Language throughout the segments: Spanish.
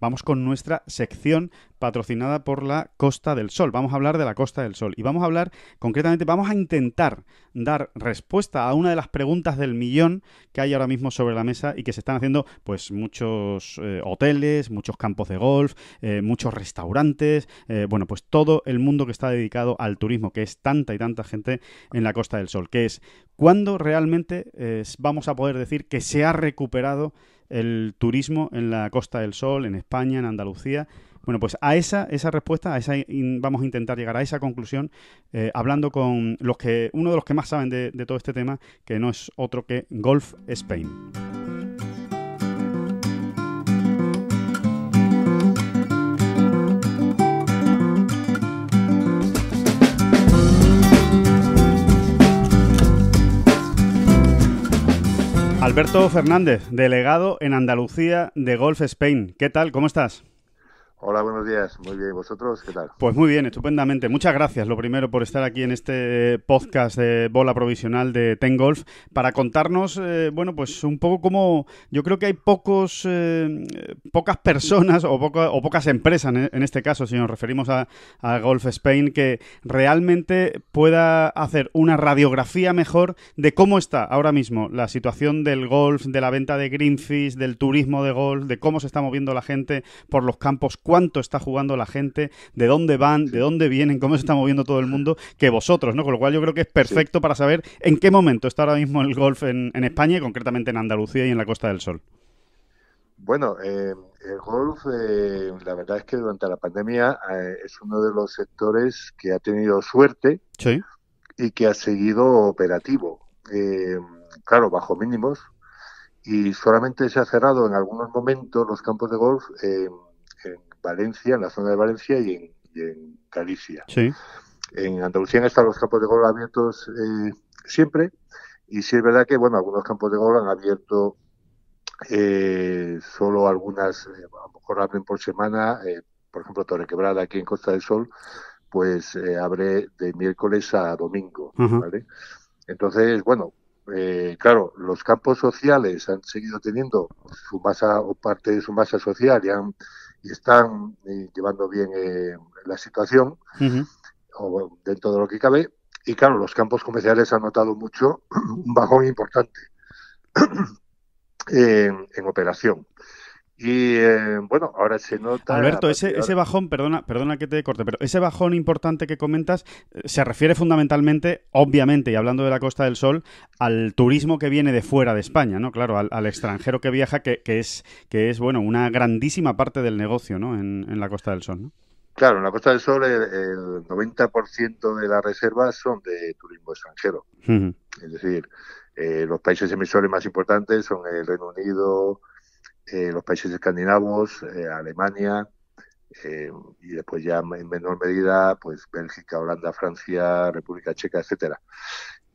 vamos con nuestra sección patrocinada por la Costa del Sol. Vamos a hablar de la Costa del Sol y vamos a hablar concretamente, vamos a intentar dar respuesta a una de las preguntas del millón que hay ahora mismo sobre la mesa y que se están haciendo pues muchos eh, hoteles, muchos campos de golf, eh, muchos restaurantes, eh, bueno, pues todo el mundo que está dedicado al turismo, que es tanta y tanta gente en la Costa del Sol, que es cuándo realmente vamos a poder decir que se ha recuperado el turismo en la Costa del Sol, en España, en Andalucía bueno, pues a esa, respuesta, a esa vamos a intentar llegar a esa conclusión eh, hablando con los que, uno de los que más saben de, de todo este tema, que no es otro que Golf Spain. Alberto Fernández, delegado en Andalucía de Golf Spain. ¿Qué tal? ¿Cómo estás? Hola, buenos días. Muy bien, ¿vosotros qué tal? Pues muy bien, estupendamente. Muchas gracias, lo primero, por estar aquí en este podcast de bola provisional de Ten Golf para contarnos, eh, bueno, pues un poco cómo, yo creo que hay pocos, eh, pocas personas o, o pocas empresas, en, este caso, si nos referimos a, Golf Spain, que realmente pueda hacer una radiografía mejor de cómo está ahora mismo la situación del golf, de la venta de greenfish, del turismo de golf, de cómo se está moviendo la gente por los campos cuánto está jugando la gente, de dónde van, de dónde vienen, cómo se está moviendo todo el mundo, que vosotros, ¿no? Con lo cual yo creo que es perfecto para saber en qué momento está ahora mismo el golf en, España y concretamente en Andalucía y en la Costa del Sol. Bueno, eh, el golf, eh, la verdad es que durante la pandemia eh, es uno de los sectores que ha tenido suerte y que ha seguido operativo. claro, bajo mínimos, y solamente se ha cerrado en algunos momentos los campos de golf Valencia, en la zona de Valencia y en, Galicia. Sí. En Andalucía están los campos de gol abiertos eh, siempre y sí es verdad que, bueno, algunos campos de gol han abierto eh, solo algunas, eh, a lo mejor abren por semana, por ejemplo, Torre Quebrada aquí en Costa del Sol, pues abre de miércoles a domingo, ¿vale? Entonces, bueno, claro, los campos sociales han seguido teniendo su masa o parte de su masa social y han y están eh, llevando bien eh, la situación, dentro de lo que cabe. Y claro, los campos comerciales han notado mucho un bajón importante en operación. Y eh, bueno, ahora se nota. Alberto, ese, ese bajón, perdona, perdona que te corte, pero ese bajón importante que comentas eh, se refiere fundamentalmente, obviamente, y hablando de la Costa del Sol, al turismo que viene de fuera de España, ¿no? Claro, al, extranjero que viaja, que, que, es, que es, bueno, una grandísima parte del negocio, ¿no? En, en la Costa del Sol, ¿no? Claro, en la Costa del Sol el, 90% de las reservas son de turismo extranjero. Es decir, eh, los países emisores más importantes son el Reino Unido, eh, los países escandinavos, eh, Alemania, eh, y después ya en menor medida, pues Bélgica, Holanda, Francia, República Checa, etcétera.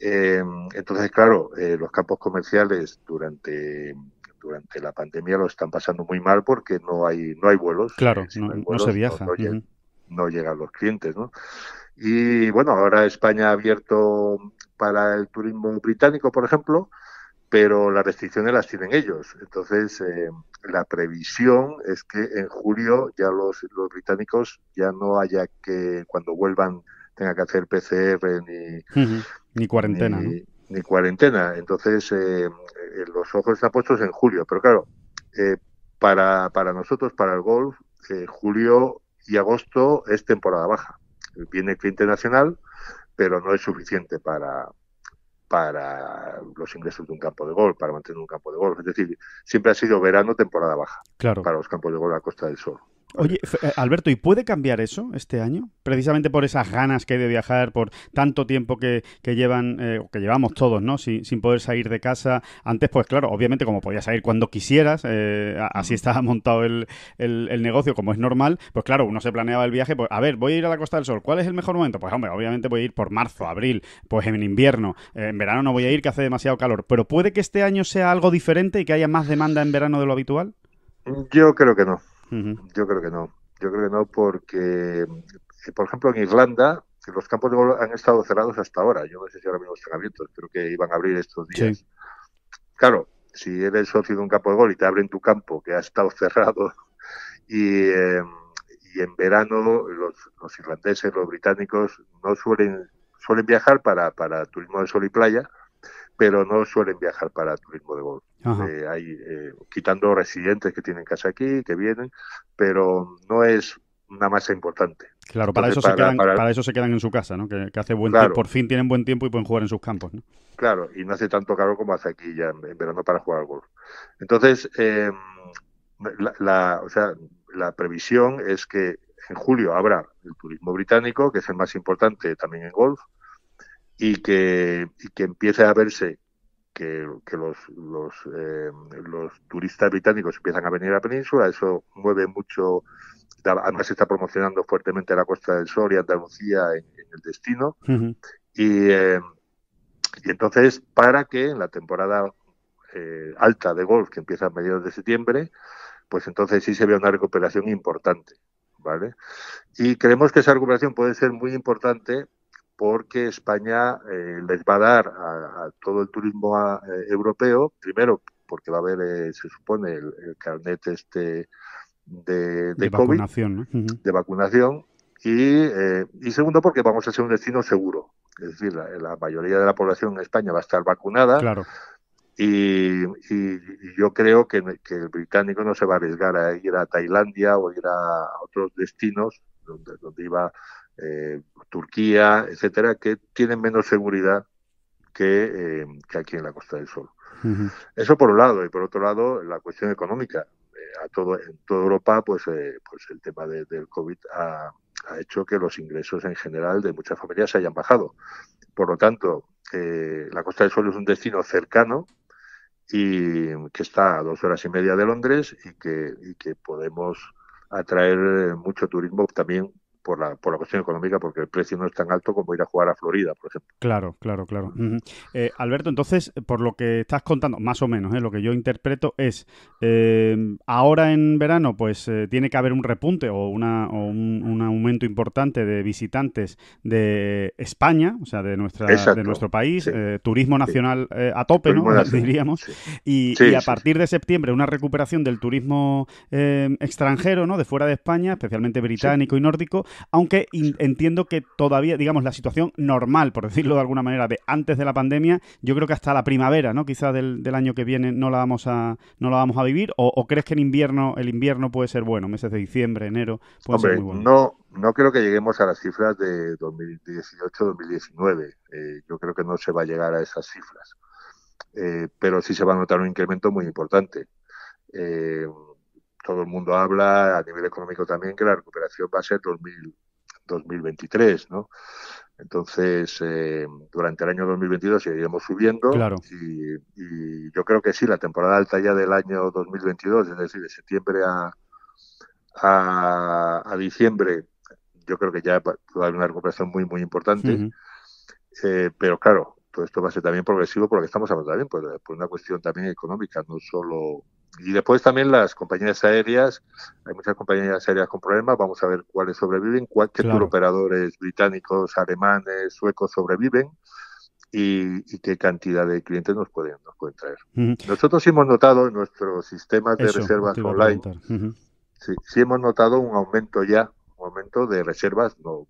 entonces, claro, los campos comerciales durante durante la pandemia lo están pasando muy mal porque no hay no hay vuelos. Claro, no, se viaja. No, no, llegan los clientes, ¿no? Y bueno, ahora España ha abierto para el turismo británico, por ejemplo, pero las restricciones las tienen ellos. Entonces, eh, la previsión es que en julio ya los, británicos ya no haya que, cuando vuelvan, tenga que hacer PCR ni, ni cuarentena. Ni, cuarentena. Entonces, eh, eh, los ojos están puestos en julio. Pero claro, para, nosotros, para el golf, julio y agosto es temporada baja. Viene cliente nacional, pero no es suficiente para, para los ingresos de un campo de gol, para mantener un campo de golf. Es decir, siempre ha sido verano, temporada baja para los campos de gol a Costa del Sol. Oye, eh, Alberto, ¿y puede cambiar eso este año? Precisamente por esas ganas que hay de viajar, por tanto tiempo que, llevan, eh, que llevamos todos, ¿no? Sin, poder salir de casa. Antes, pues claro, obviamente como podías salir cuando quisieras, eh, así estaba montado el, negocio, como es normal, pues claro, uno se planeaba el viaje, pues a ver, voy a ir a la Costa del Sol, ¿cuál es el mejor momento? Pues hombre, obviamente voy a ir por marzo, abril, pues en invierno, en verano no voy a ir que hace demasiado calor, pero puede que este año sea algo diferente y que haya más demanda en verano de lo habitual. Yo creo que no. Yo creo que no. Yo creo que no porque, eh, por ejemplo, en Irlanda los campos de gol han estado cerrados hasta ahora. Yo no sé si ahora mismo están abiertos. Creo que iban a abrir estos días. Claro, si eres socio de un campo de gol y te abren tu campo que ha estado cerrado y, em, y en verano los, irlandeses, los británicos no suelen suelen viajar para, para turismo de sol y playa, pero no suelen viajar para turismo de gol. Eh, hay, eh, quitando residentes que tienen casa aquí, que vienen, pero no es una masa importante. Claro, para, eso, se quedan, eso se quedan en su casa, ¿no? Que, hace buen por fin tienen buen tiempo y pueden jugar en sus campos, Claro, y no hace tanto calor como hace aquí ya en, verano para jugar al golf. Entonces, em, la, o sea, la previsión es que en julio habrá el turismo británico, que es el más importante también en golf, y que, y que empiece a verse que, los, eh, los, turistas británicos empiezan a venir a la península, eso mueve mucho, además se está promocionando fuertemente la Costa del Sol y Andalucía en, el destino, y, eh, y entonces para que en la temporada eh, alta de golf que empieza a mediados de septiembre, pues entonces sí se vea una recuperación importante, ¿vale? Y creemos que esa recuperación puede ser muy importante porque España eh, les va a dar a, todo el turismo eh, europeo, primero porque va a haber, eh, se supone, el, carnet este de, vacunación, vacunación, y, segundo porque vamos a ser un destino seguro. Es decir, la, mayoría de la población en España va a estar vacunada. Y, yo creo que, el británico no se va a arriesgar a ir a Tailandia o ir a otros destinos donde, donde iba eh, Turquía, etcétera, que tienen menos seguridad eh, que, aquí en la Costa del Sol. Eso por un lado, y por otro lado, la cuestión económica. Eh, a todo, en toda Europa, pues, pues el tema del COVID ha, hecho que los ingresos en general de muchas familias se hayan bajado. Por lo tanto, la Costa del Sol es un destino cercano, y que está a dos horas y media de Londres y que, y que podemos atraer mucho turismo también por la, por la cuestión económica, porque el precio no es tan alto como ir a jugar a Florida, por ejemplo. Claro, claro, claro. Eh, Alberto, entonces, eh, por lo que estás contando, más o menos, eh, lo que yo interpreto es, eh, ahora en verano, pues tiene que haber un repunte o, una, un, aumento importante de visitantes de España, o sea, de, nuestra, de nuestro país, turismo nacional a tope, ¿no? diríamos, y, y, a partir de septiembre una recuperación del turismo extranjero, ¿no? De fuera de España, especialmente británico y nórdico, aunque entiendo que todavía, digamos, la situación normal, por decirlo de alguna manera, de antes de la pandemia, yo creo que hasta la primavera, ¿no? Quizás del, año que viene no la vamos a, no la vamos a vivir, o, crees que en invierno, el invierno puede ser bueno, meses de diciembre, enero, puede ser muy bueno. No, no creo que lleguemos a las cifras de 2018-2019. Eh, yo creo que no se va a llegar a esas cifras. Eh, pero sí se va a notar un incremento muy importante. Eh, todo el mundo habla, a nivel económico también, que la recuperación va a ser 2023, ¿no? Entonces, eh, durante el año 2022 seguiremos subiendo y, yo creo que sí, la temporada alta ya del año 2022, es decir, de septiembre a, diciembre, yo creo que ya va a haber una recuperación muy, muy importante. Eh, pero claro, todo esto va a ser también progresivo porque estamos hablando también por una cuestión también económica, no solo y después también las compañías aéreas, hay muchas compañías aéreas con problemas, vamos a ver cuáles sobreviven, cuál, qué claro. británicos, alemanes, suecos sobreviven. Y, qué cantidad de clientes nos pueden, traer. Nosotros hemos notado en nuestros sistemas de reservas online, sí, hemos notado un aumento ya, un aumento de reservas, no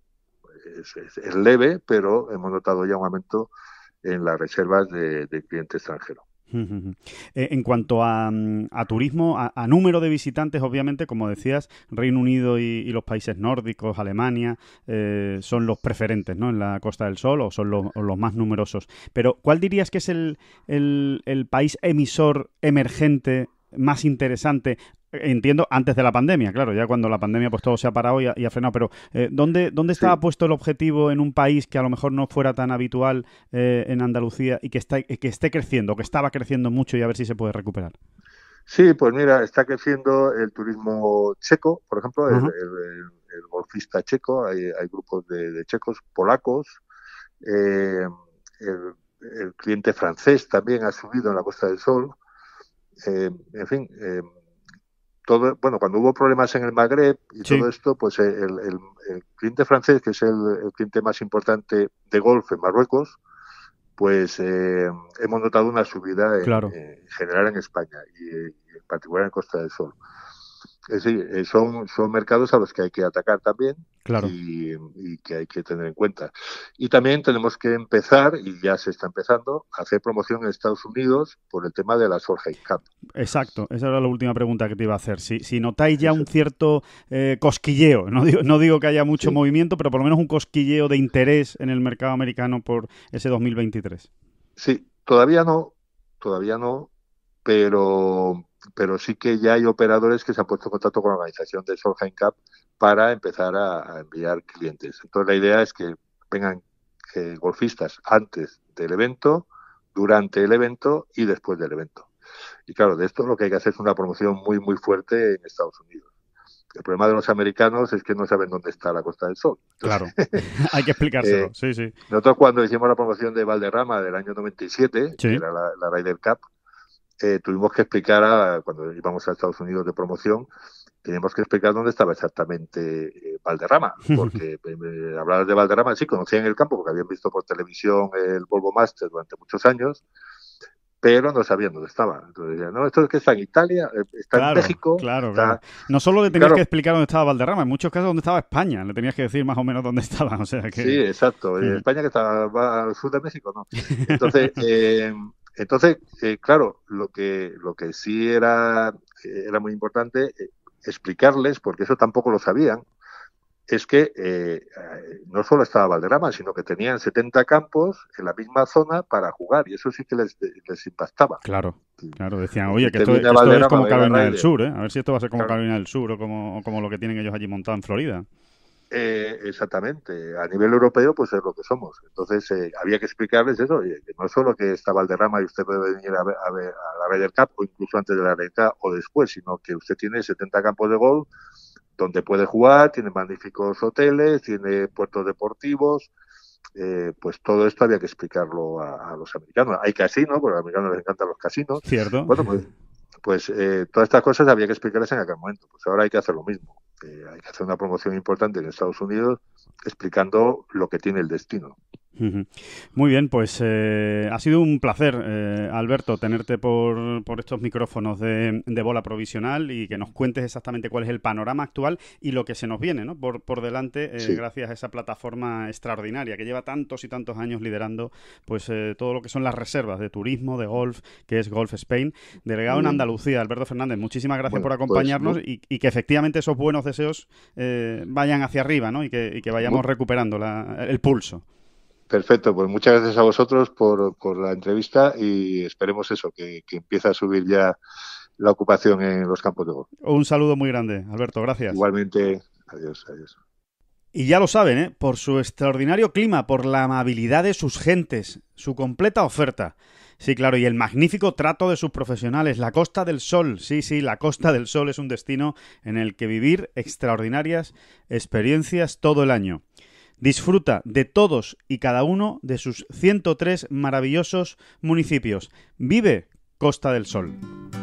es, leve, pero hemos notado ya un aumento en las reservas de, clientes cliente extranjero. Eh, en cuanto a, mm, turismo, a, número de visitantes, obviamente, como decías, Reino Unido y, los países nórdicos, Alemania, eh, son los preferentes ¿no? en la Costa del Sol o son los, más numerosos. Pero, ¿cuál dirías que es el, el país emisor emergente más interesante entiendo, antes de la pandemia, claro, ya cuando la pandemia pues todo se ha parado y ha, y frenado, pero eh, ¿dónde, dónde estaba puesto el objetivo en un país que a lo mejor no fuera tan habitual eh, en Andalucía y que, está, que esté creciendo, que estaba creciendo mucho y a ver si se puede recuperar? Sí, pues mira, está creciendo el turismo checo, por ejemplo, el, golfista checo, hay, grupos de, checos, polacos, eh, el, el, cliente francés también ha subido en la Costa del Sol, en fin bueno, cuando hubo problemas en el Magreb y todo esto, pues eh, el, el, cliente francés, que es el, cliente más importante de golf en Marruecos, pues eh, hemos notado una subida en, eh, general en España y, en particular en Costa del Sol es decir, eh, son, son mercados a los que hay que atacar también y, que hay que tener en cuenta. Y también tenemos que empezar, y ya se está empezando, a hacer promoción en Estados Unidos por el tema de la y cap. Exacto, esa era la última pregunta que te iba a hacer. Si, notáis ya un cierto eh, cosquilleo, no digo, que haya mucho movimiento, pero por lo menos un cosquilleo de interés en el mercado americano por ese 2023. Sí, todavía no, todavía no, pero pero sí que ya hay operadores que se han puesto en contacto con la organización de Solheim Cup para empezar a, enviar clientes. Entonces la idea es que vengan golfistas antes del evento, durante el evento y después del evento. Y claro, de esto lo que hay que hacer es una promoción muy, muy fuerte en Estados Unidos. El problema de los americanos es que no saben dónde está la Costa del Sol. claro, eh, hay que explicárselo. Nosotros cuando hicimos la promoción de Valderrama del año 97, era la, la Ryder Cup, eh, tuvimos que explicar, a, cuando íbamos a Estados Unidos de promoción, teníamos que explicar dónde estaba exactamente eh, Valderrama, porque eh, hablar de Valderrama, sí, conocían el campo, porque habían visto por televisión el Volvo Master durante muchos años, pero no sabían dónde estaba. Entonces decían, no, esto es que está en Italia, está en México. Claro, No solo le tenías que explicar dónde estaba Valderrama, en muchos casos dónde estaba España, le tenías que decir más o menos dónde estaba. O sea que... Sí, exacto. España que estaba al sur de México, ¿no? Entonces, Entonces, eh, claro, lo que, lo que sí era, eh, era muy importante eh, explicarles, porque eso tampoco lo sabían, es que no solo estaba Valderrama, sino que tenían 70 campos en la misma zona para jugar, y eso sí que les, impactaba. Claro, claro, decían, oye, que esto, es como Carolina del Sur, ¿eh? a ver si esto va a ser como Carolina del Sur como, o como lo que tienen ellos allí montado en Florida. Eh, exactamente. A nivel europeo, pues es lo que somos. Entonces, eh, había que explicarles eso, eh, que no solo que está Valderrama y usted puede venir a, a, la Ryder Cup, o incluso antes de la Red Cup, o después, sino que usted tiene 70 campos de golf donde puede jugar, tiene magníficos hoteles, tiene puertos deportivos. pues todo esto había que explicarlo a, los americanos. Hay casinos, porque a los americanos les encantan los casinos. Cierto. Bueno, pues, pues todas estas cosas había que explicarles en aquel momento. Pues ahora hay que hacer lo mismo. Eh, hay que hacer una promoción importante en Estados Unidos explicando lo que tiene el destino. Muy bien, pues eh, ha sido un placer, eh, Alberto, tenerte por, estos micrófonos de, bola provisional y que nos cuentes exactamente cuál es el panorama actual y lo que se nos viene por, por delante eh, gracias a esa plataforma extraordinaria que lleva tantos y tantos años liderando pues todo lo que son las reservas de turismo, de golf, que es Golf Spain. Delegado en Andalucía, Alberto Fernández, muchísimas gracias por pues, acompañarnos y, que efectivamente esos buenos deseos vayan hacia arriba y, que, vayamos recuperando el pulso. Perfecto, pues muchas gracias a vosotros por, por la entrevista y esperemos eso, que, que empiece a subir ya la ocupación en los campos de golf. Un saludo muy grande, Alberto, gracias. Igualmente, adiós, adiós. Y ya lo saben, ¿eh? por su extraordinario clima, por la amabilidad de sus gentes, su completa oferta. Sí, claro, y el magnífico trato de sus profesionales, la Costa del Sol. Sí, sí, la Costa del Sol es un destino en el que vivir extraordinarias experiencias todo el año. Disfruta de todos y cada uno de sus 103 maravillosos municipios. Vive Costa del Sol.